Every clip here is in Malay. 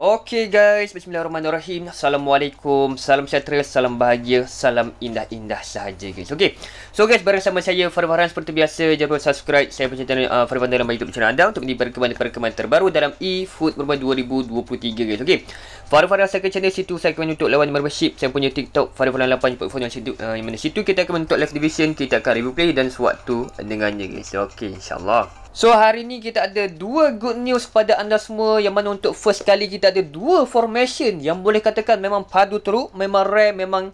Okay guys, bismillahirrahmanirrahim Assalamualaikum, salam sejahtera, salam bahagia, salam indah-indah sahaja guys Okay, so guys, bareng sama saya Farfaran seperti biasa Jangan lupa subscribe, saya punya channel uh, Farfaran dalam YouTube channel anda Untuk menikmati perkembangan-perkembangan terbaru dalam eFood Merman 2023 guys Okay, Farfaran saya ke channel situ, saya akan menutup lawan membership Saya punya TikTok, Farfaran 8, jumpa phone yang situ uh, Yang mana situ, kita akan menutup live division Kita akan review play dan sewaktu dengannya guys Okay, insyaAllah So hari ni kita ada dua good news kepada anda semua yang mana untuk first kali kita ada dua formation yang boleh katakan memang padu teruk, memang rare, memang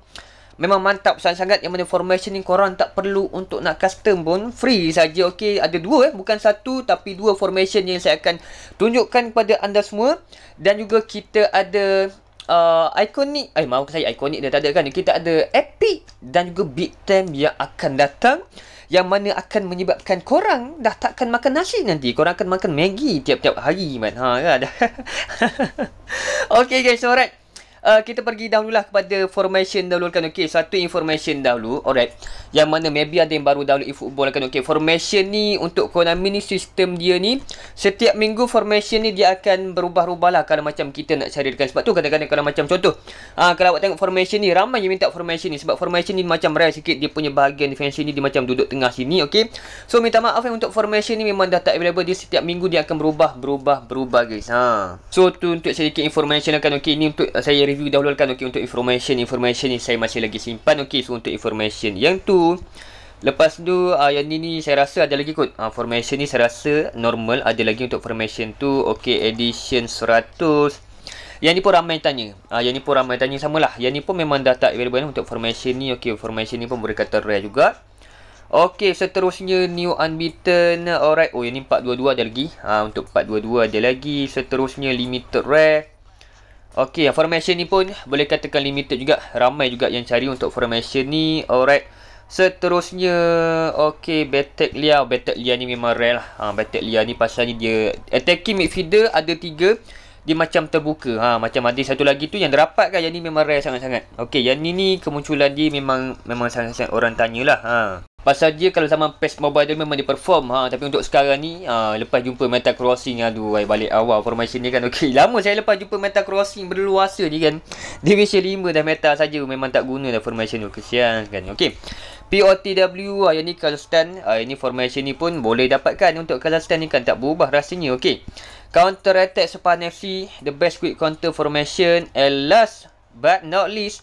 memang mantap sangat-sangat yang mana formation ni korang tak perlu untuk nak custom pun free saja okey ada dua eh bukan satu tapi dua formation yang saya akan tunjukkan kepada anda semua dan juga kita ada uh, iconic eh maaf saya iconic dia tak ada kan kita ada epic dan juga big time yang akan datang yang mana akan menyebabkan korang dah takkan makan nasi nanti. Korang akan makan Maggi tiap-tiap hari, man. Ha, kan? okay, guys. Alright uh, kita pergi dahulu lah kepada formation dahulu kan okey satu information dahulu alright yang mana maybe ada yang baru dahulu e-football kan okey formation ni untuk Konami ni sistem dia ni setiap minggu formation ni dia akan berubah-ubah lah kalau macam kita nak cari dekat sebab tu kadang-kadang kalau macam contoh uh, kalau awak tengok formation ni ramai yang minta formation ni sebab formation ni macam rare sikit dia punya bahagian defense ni dia macam duduk tengah sini okey so minta maaf eh, untuk formation ni memang dah tak available dia setiap minggu dia akan berubah berubah berubah guys ha so tu untuk sedikit information akan okey ni untuk uh, saya review dahulukan okey untuk information information ni saya masih lagi simpan okey so untuk information yang tu lepas tu uh, yang ni ni saya rasa ada lagi kot uh, formation ni saya rasa normal ada lagi untuk formation tu okey edition 100 yang ni pun ramai tanya. Ah yang ni pun ramai tanya sama lah. Yang ni pun memang dah tak available untuk formation ni. okay formation ni pun boleh kata rare juga. Okay, seterusnya new unbeaten. Alright. Oh, yang ni 422 ada lagi. Ah uh, untuk 422 ada lagi. Seterusnya limited rare. Okey, formation ni pun boleh katakan limited juga. Ramai juga yang cari untuk formation ni. Alright. Seterusnya, okey, Batek Lia. Batek Lia ni memang rare lah. Ha, Batek Lia ni pasal ni dia attacking midfielder ada tiga. Dia macam terbuka. Ha, macam ada satu lagi tu yang dirapat kan. Yang ni memang rare sangat-sangat. Okey, yang ni ni kemunculan dia memang memang sangat-sangat orang tanyalah. Ha. Pasal dia kalau zaman PES Mobile tu memang dia perform ha. Tapi untuk sekarang ni ha, Lepas jumpa Metal Crossing Aduh baik balik awal formation ni kan okay. Lama saya lepas jumpa Metal Crossing berluasa ni kan Division 5 dah meta saja Memang tak guna dah formation tu Kesian kan Okay POTW ha, ah, Yang ni Kazakhstan ha, Ini formation ni pun boleh dapatkan Untuk Kazakhstan ni kan tak berubah rasanya Okay Counter attack sepan FC The best quick counter formation And last But not least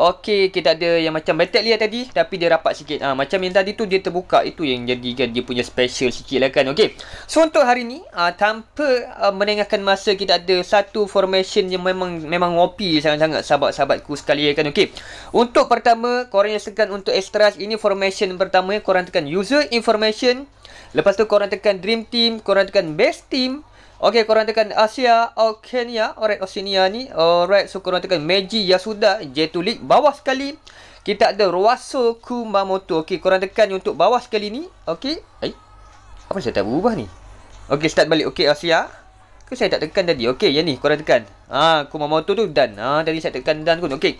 Okey, kita ada yang macam metal dia tadi tapi dia rapat sikit. ha, macam yang tadi tu dia terbuka itu yang jadikan dia punya special sikitlah kan. Okey. So untuk hari ni ha, tanpa ha, ah, menengahkan masa kita ada satu formation yang memang memang ngopi sangat-sangat sahabat-sahabatku sekali ya kan. Okey. Untuk pertama korang yang tekan untuk extras ini formation pertama korang tekan user information Lepas tu korang tekan Dream Team, korang tekan Best Team, Okey, korang tekan Asia, Okenia, oh, alright, Oceania ni. Alright, so korang tekan Meiji, Yasuda, J2 League. Bawah sekali, kita ada Ruwaso Kumamoto. Okey, korang tekan untuk bawah sekali ni. Okey. Eh, apa saya tak berubah ni? Okey, start balik. Okey, Asia. Ke saya tak tekan tadi? Okey, yang ni korang tekan. Haa, Kumamoto tu dan, Haa, tadi saya tekan dan pun. Okey.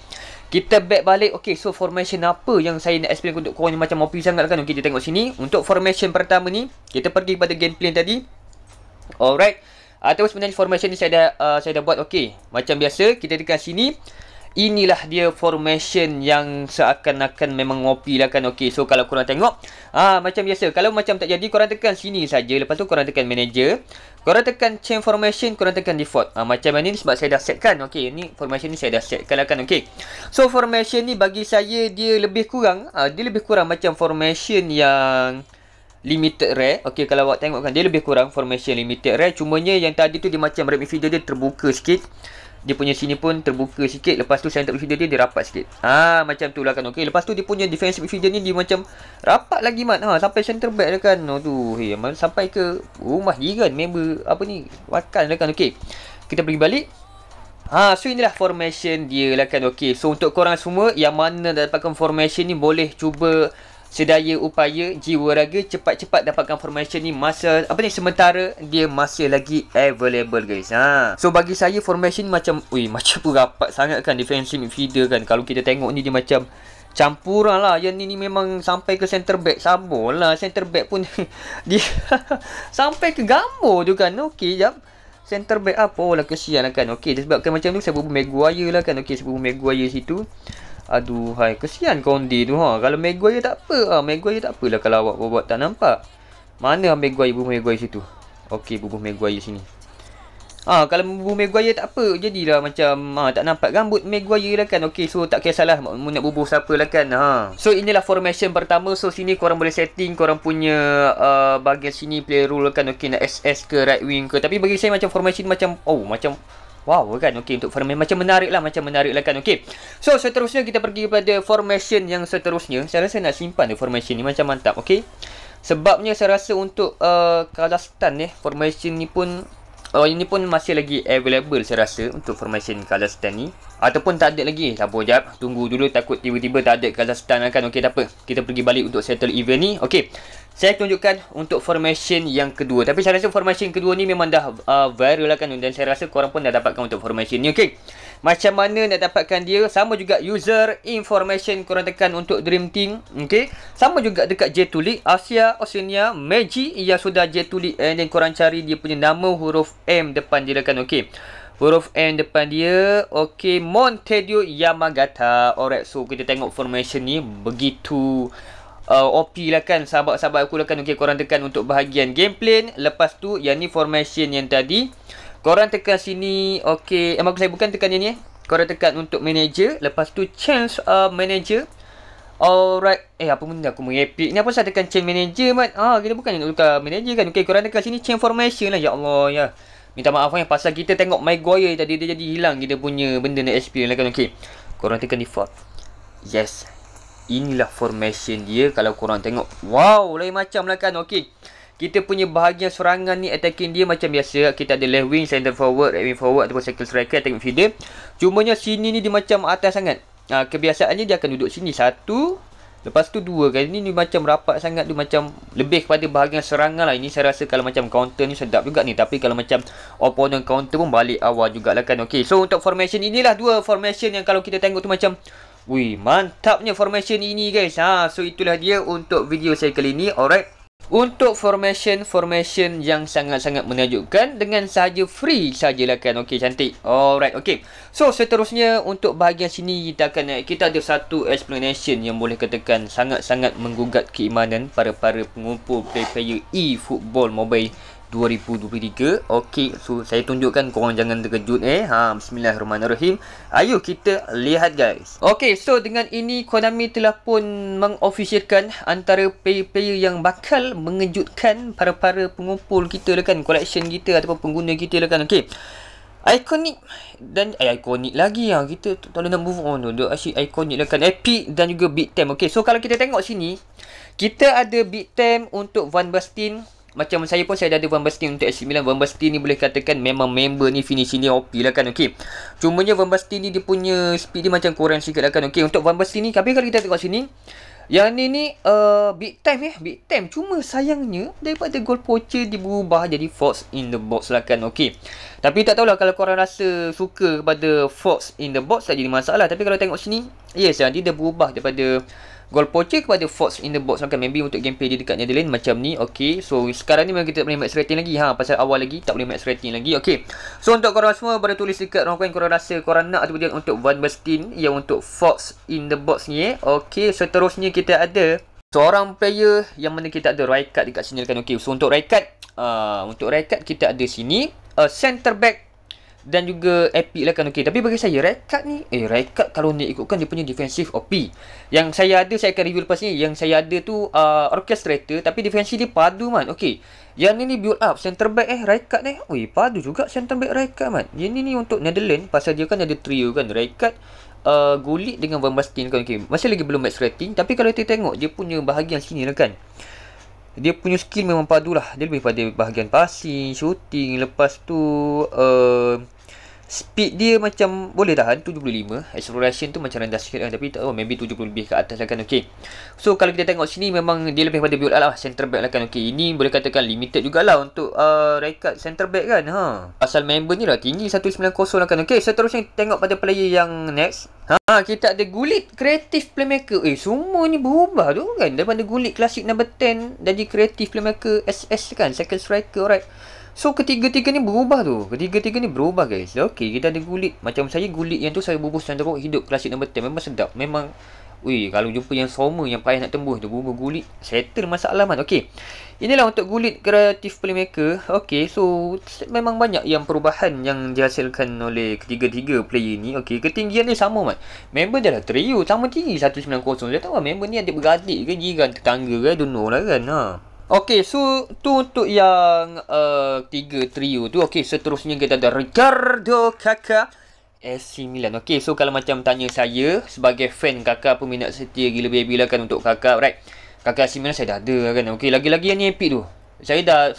Kita back balik. Okey, so formation apa yang saya nak explain untuk korang yang macam mopi sangat kan? Okey, kita tengok sini. Untuk formation pertama ni, kita pergi kepada game plan tadi. Alright. Uh, terus sebenarnya formation ni saya dah, uh, saya dah buat okey. Macam biasa, kita dekat sini. Inilah dia formation yang seakan-akan memang ngopi lah kan. Okey, so kalau korang tengok. ah Macam biasa, kalau macam tak jadi, korang tekan sini saja. Lepas tu korang tekan manager. Korang tekan chain formation, korang tekan default. Ah Macam mana ni sebab saya dah set kan. Okey, ni formation ni saya dah set lah kan. Okey, so formation ni bagi saya dia lebih kurang. Uh, dia lebih kurang macam formation yang limited rare okey kalau awak tengokkan dia lebih kurang formation limited rare cumanya yang tadi tu dia macam rapid midfielder dia terbuka sikit dia punya sini pun terbuka sikit lepas tu center midfielder dia dia rapat sikit ah macam tu lah kan okey lepas tu dia punya defensive midfielder ni dia macam rapat lagi mat ha sampai center back dah kan aduh hey, sampai ke rumah jiran member apa ni wakal dah kan okey kita pergi balik Ha, so inilah formation dia lah kan okay. So untuk korang semua yang mana dapatkan formation ni Boleh cuba sedaya upaya jiwa raga cepat-cepat dapatkan formation ni masa apa ni sementara dia masih lagi available guys ha so bagi saya formation ni macam ui macam pun rapat sangat kan defensive midfielder kan kalau kita tengok ni dia macam campuran lah yang ni, ni memang sampai ke center back sambung lah center back pun dia sampai ke gambar tu kan okey jap center back apa oh, lah kesian lah kan okey sebab kan macam tu saya berbual Maguire lah kan okey saya berbual Maguire situ Aduhai, kesian kondi tu ha. Kalau Maguire tak apa. Ha, Maguire tak apalah kalau awak buat tak nampak. Mana Maguire bubuh Maguire situ? Okey, bubuh Maguire sini. Ha, kalau bubuh Maguire tak apa. Jadilah macam ha, tak nampak rambut Maguire lah kan. Okey, so tak kisahlah nak bubuh siapa lah kan. Ha. So, inilah formation pertama. So, sini korang boleh setting korang punya uh, bagian sini play rule kan. Okey, nak SS ke right wing ke. Tapi bagi saya macam formation macam... Oh, macam... Wow kan okay untuk formation macam menarik lah macam menarik lah kan okey. So seterusnya kita pergi kepada formation yang seterusnya. Saya rasa nak simpan ni formation ni macam mantap okay? Sebabnya saya rasa untuk uh, Kazakhstan ni formation ni pun oh ini pun masih lagi available saya rasa untuk formation Kazakhstan ni ataupun tak ada lagi. Tak apa jap tunggu dulu takut tiba-tiba tak ada Kazakhstan lah, kan okay? tak apa. Kita pergi balik untuk settle event ni okay? Saya tunjukkan untuk formation yang kedua. Tapi saya rasa formation kedua ni memang dah uh, viral lah kan. Dan saya rasa korang pun dah dapatkan untuk formation ni. Okay. Macam mana nak dapatkan dia. Sama juga user information korang tekan untuk Dream Team. Okay. Sama juga dekat J2League. Asia, Oceania, Magi ia sudah J2League. And then korang cari dia punya nama huruf M depan dia lah kan. Okay. Huruf M depan dia. Okay. Montedio Yamagata. Alright. So kita tengok formation ni. Begitu uh, OP lah kan sahabat-sahabat aku lah kan okay, korang tekan untuk bahagian gameplay lepas tu yang ni formation yang tadi korang tekan sini okey eh, saya bukan tekan yang ni eh korang tekan untuk manager lepas tu change uh, manager alright eh apa benda aku merepek ni apa saya tekan change manager mat ah kita bukan nak tukar manager kan Okay, korang tekan sini change formation lah ya Allah ya minta maaf kan pasal kita tengok my goya tadi dia jadi hilang kita punya benda nak experience lah kan Okay, korang tekan default yes inilah formation dia kalau korang tengok wow lain macam lah kan okey kita punya bahagian serangan ni attacking dia macam biasa kita ada left wing center forward right wing forward ataupun circle striker attack midfielder cumanya sini ni dia macam atas sangat ha, kebiasaannya dia akan duduk sini satu lepas tu dua kan ini ni macam rapat sangat dia macam lebih kepada bahagian serangan lah ini saya rasa kalau macam counter ni sedap juga ni tapi kalau macam opponent counter pun balik awal jugalah kan okey so untuk formation inilah dua formation yang kalau kita tengok tu macam Wih, mantapnya formation ini guys. Ha, so itulah dia untuk video saya kali ini. Alright. Untuk formation-formation yang sangat-sangat menajukkan dengan sahaja free sajalah kan. Okey, cantik. Alright, okey. So, seterusnya untuk bahagian sini kita akan eh, kita ada satu explanation yang boleh katakan sangat-sangat menggugat keimanan para-para pengumpul player e-football mobile 2023 Okey, so saya tunjukkan korang jangan terkejut eh ha, Bismillahirrahmanirrahim Ayo kita lihat guys Okey, so dengan ini Konami telah pun mengofisirkan Antara player-player yang bakal mengejutkan Para-para pengumpul kita lah kan Collection kita ataupun pengguna kita lah kan Okey Iconic dan eh, iconic lagi ah kita tak nak move on tu asyik iconic lah kan epic dan juga big time okey so kalau kita tengok sini kita ada big time untuk Van Bastin macam saya pun saya dah ada Van Basten untuk AC Milan Van Basten ni boleh katakan memang member ni finish ni OP lah kan okey cumanya Van Basten ni dia punya speed dia macam kurang sikit lah kan okey untuk Van Basten ni tapi kalau kita tengok sini yang ni ni uh, big time eh big time cuma sayangnya daripada goal poacher dia berubah jadi fox in the box lah kan okay, tapi tak tahulah kalau korang rasa suka kepada fox in the box tak jadi masalah tapi kalau tengok sini yes yang dia berubah daripada goal poacher kepada Fox in the box Maka maybe untuk gameplay dia dekat Netherlands macam ni Okay so sekarang ni memang kita tak boleh match rating lagi ha Pasal awal lagi tak boleh match rating lagi Okay so untuk korang semua boleh tulis dekat orang korang korang rasa korang nak Atau dia untuk Van Bestin yang untuk Fox in the box ni eh Okay seterusnya so, kita ada seorang player yang mana kita ada right card dekat sini kan Okay so untuk right card uh, Untuk right card kita ada sini uh, Center back dan juga epic lah kan okey tapi bagi saya rekat ni eh rekat kalau ni ikutkan dia punya defensive OP yang saya ada saya akan review lepas ni yang saya ada tu uh, orchestrator tapi defensif dia padu man okey yang ni ni build up center back eh rekat ni, weh padu juga center back rekat man yang ni ni untuk Netherlands pasal dia kan ada trio kan rekat uh, gulit dengan Van Basten kan okey masih lagi belum max rating tapi kalau kita tengok dia punya bahagian sini lah kan dia punya skill memang padu lah. Dia lebih pada bahagian passing, shooting. Lepas tu, uh, speed dia macam boleh tahan 75 Exploration tu macam rendah sikit eh, tapi tak tahu maybe 70 lebih ke atas lah kan okey so kalau kita tengok sini memang dia lebih pada build up lah center back lah kan okey ini boleh katakan limited jugalah untuk uh, record center back kan ha pasal member ni lah tinggi 190 lah kan okey seterusnya tengok pada player yang next ha kita ada gulit kreatif playmaker eh semua ni berubah tu kan daripada gulit klasik number 10 jadi kreatif playmaker SS kan second striker alright So ketiga-tiga ni berubah tu. Ketiga-tiga ni berubah guys. Ya, okey, kita ada gulit. Macam saya gulit yang tu saya bubuh dan teruk hidup klasik nombor 10 memang sedap. Memang Ui, kalau jumpa yang sama yang payah nak tembus tu bubuh gulit, settle masalah man. Okey. Inilah untuk gulit kreatif playmaker. Okey, so memang banyak yang perubahan yang dihasilkan oleh ketiga-tiga player ni. Okey, ketinggian ni sama man. Member dia lah trio sama tinggi 190. Saya tahu lah, member ni adik beradik ke jiran tetangga ke, don't know lah kan. Ha. Okey, so tu untuk yang uh, tiga trio tu. okey. seterusnya kita ada Ricardo Kaka. AC Milan. Okey, so kalau macam tanya saya sebagai fan kakak peminat setia gila baby lah kan untuk kakak. Right. Kakak AC Milan saya dah ada kan. Okey, lagi-lagi yang ni epic tu. Saya dah...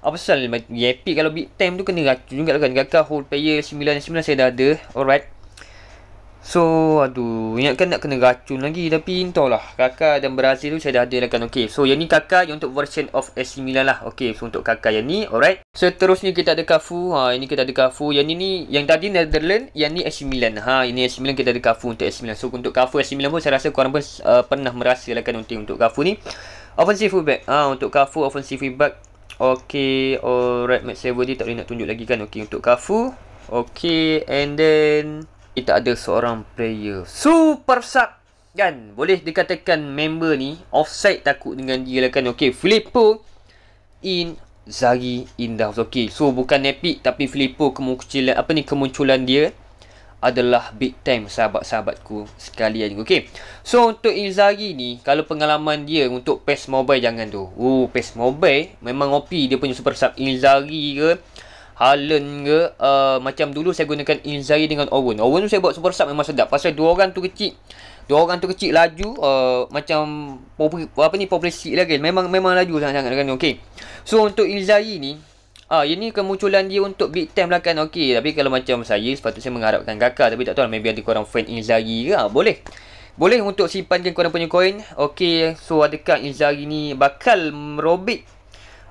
Apa salah? Ya, epic kalau big time tu kena racun juga kan. Kakak hold player AC Milan. AC Milan saya dah ada. Alright. So aduh Ingatkan nak kena racun lagi Tapi entahlah Kakak dan berhasil tu saya dah adilkan Okay so yang ni kakak yang untuk version of AC Milan lah Okay so untuk kakak yang ni alright Seterusnya kita ada kafu, ha, Ini kita ada kafu. Yang ni ni yang tadi Netherlands Yang ni AC Milan ha, Ini AC Milan kita ada kafu untuk AC Milan So untuk kafu AC Milan pun saya rasa korang pun uh, pernah kan, untuk, untuk kafu ni Offensive feedback ha, Untuk kafu offensive feedback Okay alright Max Saver dia tak boleh nak tunjuk lagi kan Okay untuk kafu, Okay and then kita ada seorang player super sub kan boleh dikatakan member ni offside takut dengan dia lah kan okey Filippo in Zagi in okey so bukan Nepik tapi Filippo kemunculan apa ni kemunculan dia adalah big time sahabat-sahabatku sekalian okey so untuk Izagi ni kalau pengalaman dia untuk PES Mobile jangan tu oh PES Mobile memang OP dia punya super sub Izagi ke Haaland ke uh, Macam dulu saya gunakan Inzai dengan Owen Owen tu saya buat super sub memang sedap Pasal dua orang tu kecil Dua orang tu kecil laju uh, Macam Apa ni Populasi lah kan Memang memang laju sangat-sangat kan Okay So untuk Inzai ni Ah, ini kemunculan dia untuk big time lah kan Okay Tapi kalau macam saya Sepatutnya saya mengharapkan kakak Tapi tak tahu lah Maybe ada korang fan Inzaghi ke ah, Boleh Boleh untuk simpankan korang punya coin Okay So adakah Inzaghi ni Bakal merobek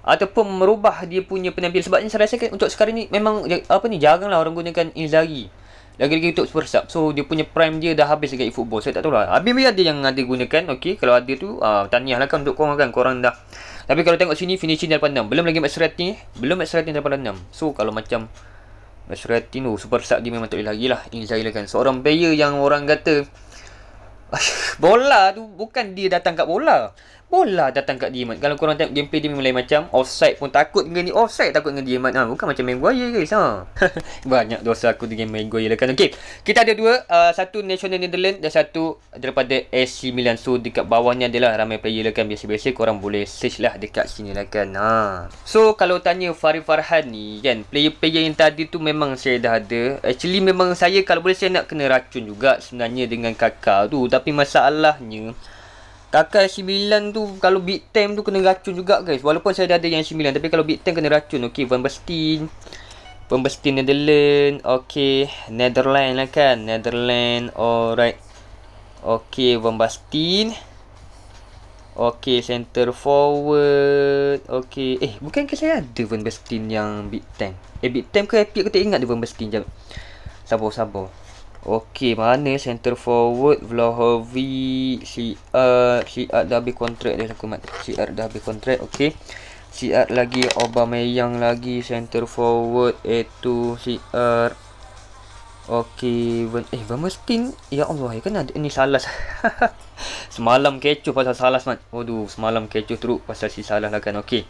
ataupun merubah dia punya penampil sebab ni saya rasa kan untuk sekarang ni memang apa ni janganlah orang gunakan Inzaghi lagi-lagi untuk super sub so dia punya prime dia dah habis dekat e-football saya tak tahu lah habis biar ada yang ada gunakan okey kalau ada tu uh, tahniah lah kan untuk korang kan korang dah tapi kalau tengok sini finishing daripada 6 belum lagi max rating belum max rating daripada 6 so kalau macam max rating tu oh, super sub dia memang tak boleh lagi lah Inzaghi lah kan seorang player yang orang kata bola tu bukan dia datang kat bola bola datang kat Diamond. Kalau korang tengok gameplay dia mulai macam offside pun takut dengan ni offside takut dengan Diamond. Ha bukan macam Maguire guys. Ha. Banyak dosa aku dengan Maguire lah kan. Okay Kita ada dua uh, satu National Netherlands dan satu daripada AC Milan. So dekat bawahnya adalah ramai player lah kan biasa-biasa korang boleh search lah dekat sini lah kan. Ha. So kalau tanya Farid Farhan ni kan player-player yang tadi tu memang saya dah ada. Actually memang saya kalau boleh saya nak kena racun juga sebenarnya dengan kakak tu tapi masalahnya Kakak 9 tu kalau big time tu kena racun juga guys. Walaupun saya dah ada yang 9 tapi kalau big time kena racun. Okey, Van Bastin. Van Bastin Netherlands. Okey, Netherlands lah kan. Netherlands. Alright. Okey, Van Bastin. Okey, center forward. Okey. Eh, bukan ke saya ada Van Bastin yang big time? Eh, big time ke happy aku tak ingat dia Van Bastin jap. Sabar-sabar. Okey, mana center forward Vlahovic, CR, CR dah habis kontrak dia aku mat. CR dah habis kontrak. Okey. CR lagi Aubameyang lagi center forward itu CR. Okey, eh Bama Ya Allah, ya kan ada ni salah. semalam kecoh pasal salah mat. Aduh, semalam kecoh teruk pasal si salah lah kan. Okey.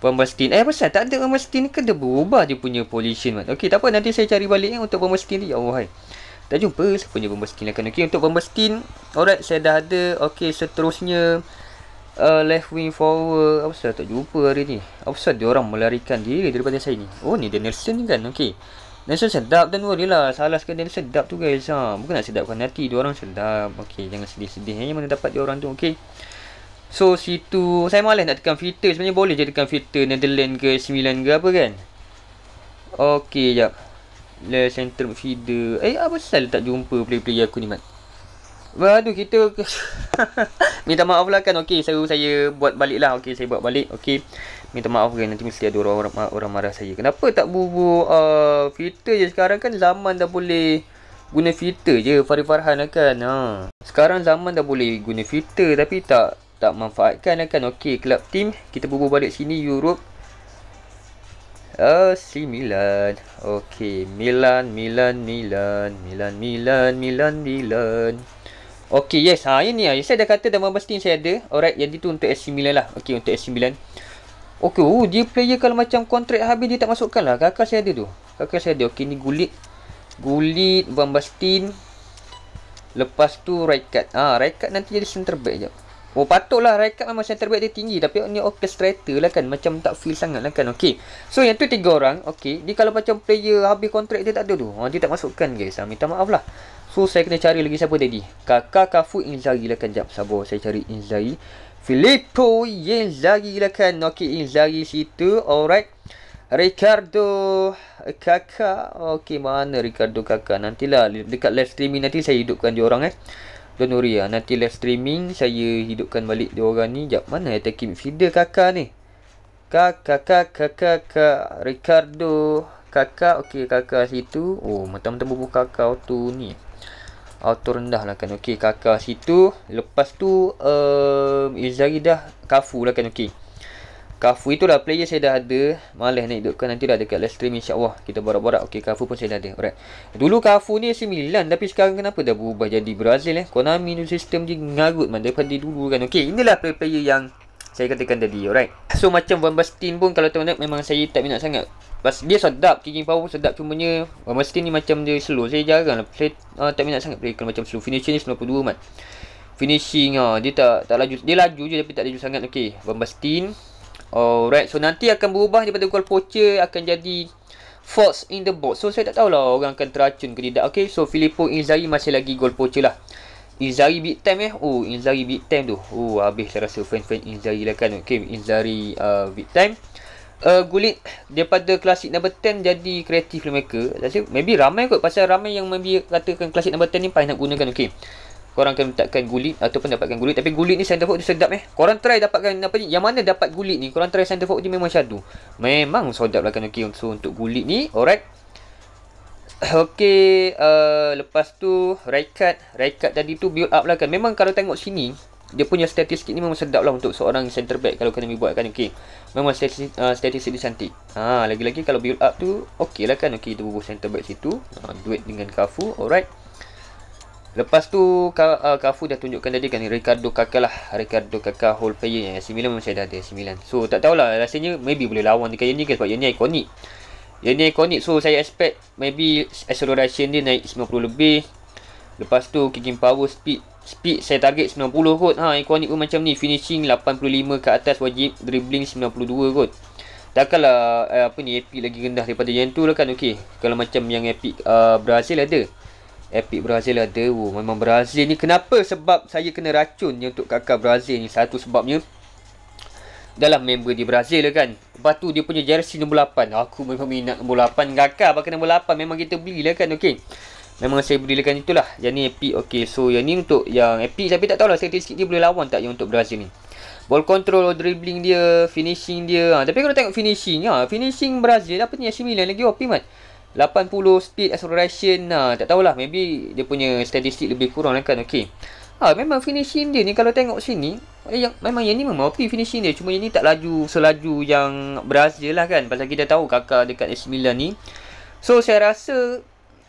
Pemestin Eh pasal tak ada Pemestin ke Dia berubah dia punya Polisi Okey tak apa Nanti saya cari balik eh, Untuk pemestin ni Ya Allah hai. Dah jumpa siapa punya bomba skin akan okey untuk bomba skin. Alright, saya dah ada. okay seterusnya uh, left wing forward. Apa pasal tak jumpa hari ni? Apa pasal dia orang melarikan diri daripada saya ni? Oh, ni Daniel Nelson ni kan. okay. Nelson sedap dan worry lah Salah sekali Nelson sedap tu guys ha. Bukan nak sedapkan hati Dia orang sedap Okay jangan sedih-sedih Hanya eh, mana dapat dia orang tu Okay So situ Saya malas nak tekan filter Sebenarnya boleh je tekan filter Netherlands ke 9 ke apa kan Okay jap Le center midfielder. Eh apa pasal tak jumpa player-player aku ni mat. waduh kita minta maaf lah kan. Okey, saya saya buat balik lah, Okey, saya buat balik. Okey. Minta maaf kan nanti mesti ada orang orang, orang marah saya. Kenapa tak bubu uh, filter je sekarang kan zaman dah boleh guna filter je Farid Farhan lah kan. Ha. Sekarang zaman dah boleh guna filter tapi tak tak manfaatkan lah kan. Okey, club team kita bubu balik sini Europe. AC Milan. Okey, Milan, Milan, Milan, Milan, Milan, Milan, Milan. Okey, yes. Ha, ini ah. Saya dah kata dah member saya ada. Alright, jadi tu untuk AC Milan lah. Okey, untuk AC Milan. Okey, oh, dia player kalau macam kontrak habis dia tak masukkan lah. Kakak saya ada tu. Kakak saya ada. Okey, ni gulit. Gulit, Bambastin. Lepas tu, right cut. Ha, right cut nanti jadi center back jap. Oh patutlah rekap lah memang center back dia tinggi tapi ni orchestrator lah kan macam tak feel sangat lah kan okey. So yang tu tiga orang okey. Dia kalau macam player habis kontrak dia tak ada tu. Ha dia tak masukkan guys. Ha, minta maaf lah. So saya kena cari lagi siapa tadi. Kakak Kafu Inzaghi lah kan jap sabar saya cari Inzaghi. Filippo Inzaghi lah kan. Okey Inzaghi situ. Alright. Ricardo Kakak. Okey mana Ricardo Kakak? Nantilah dekat live streaming nanti saya hidupkan dia orang eh. Donuri lah Nanti live streaming Saya hidupkan balik dia orang ni Sekejap mana attacking midfielder kakak ni Kakak kakak kakak Ricardo Kakak okey kakak situ Oh mata-mata bubuk kakak tu ni Auto rendah lah kan Okey kakak situ Lepas tu um, Izari dah Kafu lah kan okey Kafu itu itulah player saya dah ada Malah nak hidupkan nanti dah dekat live stream insyaAllah Kita borak-borak Okay Kafu pun saya dah ada Alright Dulu Kafu ni AC Milan Tapi sekarang kenapa dah berubah jadi Brazil eh Konami ni sistem dia ngarut man Daripada dulu kan Okay inilah player-player yang Saya katakan tadi alright So macam Van Bastin pun Kalau tengok memang saya tak minat sangat Bas, dia sedap Kicking power pun sedap Cumanya Van Bastin ni macam dia slow Saya jarang lah Saya uh, tak minat sangat player Kalau macam slow Finishing ni 92 man Finishing ah Dia tak tak laju Dia laju je tapi tak laju sangat Okay Van Bastin Alright, so nanti akan berubah daripada call poacher akan jadi false in the box. So saya tak tahulah orang akan teracun ke tidak. Okay, so Filippo Inzaghi masih lagi goal poacher lah. Inzaghi big time eh. Oh, Inzaghi big time tu. Oh, habis saya rasa fan-fan Inzaghi lah kan. Okay, Inzaghi uh, big time. Uh, Gulit daripada klasik number 10 jadi kreatif lah mereka. Maybe ramai kot pasal ramai yang maybe katakan klasik number 10 ni paling nak gunakan. Okay korang akan dapatkan gulit ataupun dapatkan gulit tapi gulit ni center fork tu sedap eh korang try dapatkan apa ni yang mana dapat gulit ni korang try center fork ni memang syadu memang sedap lah kan okay so untuk gulit ni alright Okay, uh, lepas tu Raikat, Raikat tadi tu build up lah kan Memang kalau tengok sini Dia punya statistik ni memang sedap lah untuk seorang center back Kalau kena buat kan, okay Memang status uh, statistik dia cantik ha, Lagi-lagi ha, kalau build up tu, okay lah kan Okay, kita bubuh center back situ uh, ha, Duit dengan kafu, alright Lepas tu uh, Kafu dah tunjukkan tadi kan Ricardo Kaka lah Ricardo Kaka whole player yang AC Milan memang saya ada AC Milan So tak tahulah rasanya maybe boleh lawan dekat Yeni kan sebab Yeni ikonik Yeni ikonik so saya expect maybe acceleration dia naik 90 lebih Lepas tu kicking power speed Speed saya target 90 kot ha, Ikonik pun macam ni finishing 85 ke atas wajib dribbling 92 kot Takkanlah eh, apa ni epic lagi rendah daripada yang tu lah kan okay Kalau macam yang epic uh, berhasil ada. Epic Brazil ada. Oh, memang Brazil ni kenapa sebab saya kena racun ni untuk kakak Brazil ni. Satu sebabnya dalam member di Brazil lah kan. Lepas tu dia punya jersey nombor Aku memang minat nombor Kakak pakai nombor memang kita belilah kan. okay Memang saya beli belilahkan itulah. Yang ni epic. Okey. So yang ni untuk yang epic tapi tak tahulah saya sikit dia boleh lawan tak yang untuk Brazil ni. Ball control, dribbling dia, finishing dia. Ha, tapi kalau tengok finishing. Ha, finishing Brazil apa ni? Asimilan lagi OP mat. 80 speed acceleration ha, Tak tahulah Maybe dia punya statistik lebih kurang lah kan Okay ha, Memang finishing dia ni Kalau tengok sini eh, yang, Memang yang ni memang OP finishing dia Cuma yang ni tak laju Selaju yang Brazil lah kan Pasal kita tahu kakak dekat S9 ni So saya rasa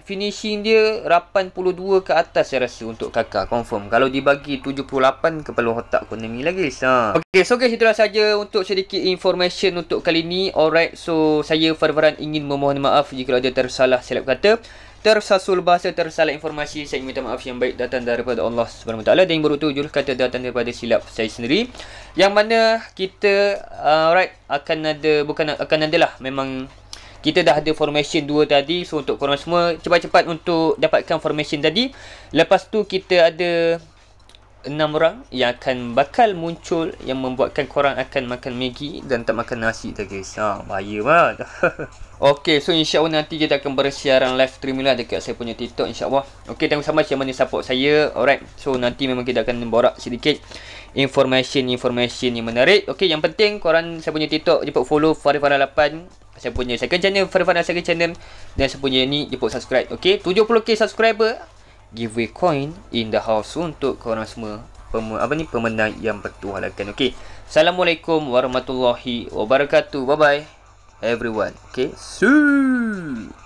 finishing dia 82 ke atas saya rasa untuk kakak confirm kalau dibagi 78 ke kepala otak ni lagi ha. ok so guys itulah saja untuk sedikit information untuk kali ni alright so saya Farvaran ingin memohon maaf jika ada tersalah silap kata tersasul bahasa tersalah informasi saya ingin minta maaf yang baik datang daripada Allah SWT dan yang buruk tu juruh kata datang daripada silap saya sendiri yang mana kita uh, alright akan ada bukan akan ada lah memang kita dah ada formation dua tadi so untuk korang semua cepat-cepat untuk dapatkan formation tadi lepas tu kita ada enam orang yang akan bakal muncul yang membuatkan korang akan makan Maggi dan tak makan nasi tadi ha, bahaya banget Okay, so insyaAllah nanti kita akan bersiaran live streaming lah dekat saya punya TikTok insyaAllah ok tengok sama siapa mana support saya alright so nanti memang kita akan borak sedikit information-information yang menarik. Okey, yang penting korang saya punya TikTok jemput follow Farifana 8. Saya punya second channel Farifana second channel dan saya punya ni jemput subscribe. Okey, 70k subscriber giveaway coin in the house untuk korang semua. Pem apa ni pemenang yang bertuahlahkan. Okey. Assalamualaikum warahmatullahi wabarakatuh. Bye bye everyone. Okey. See.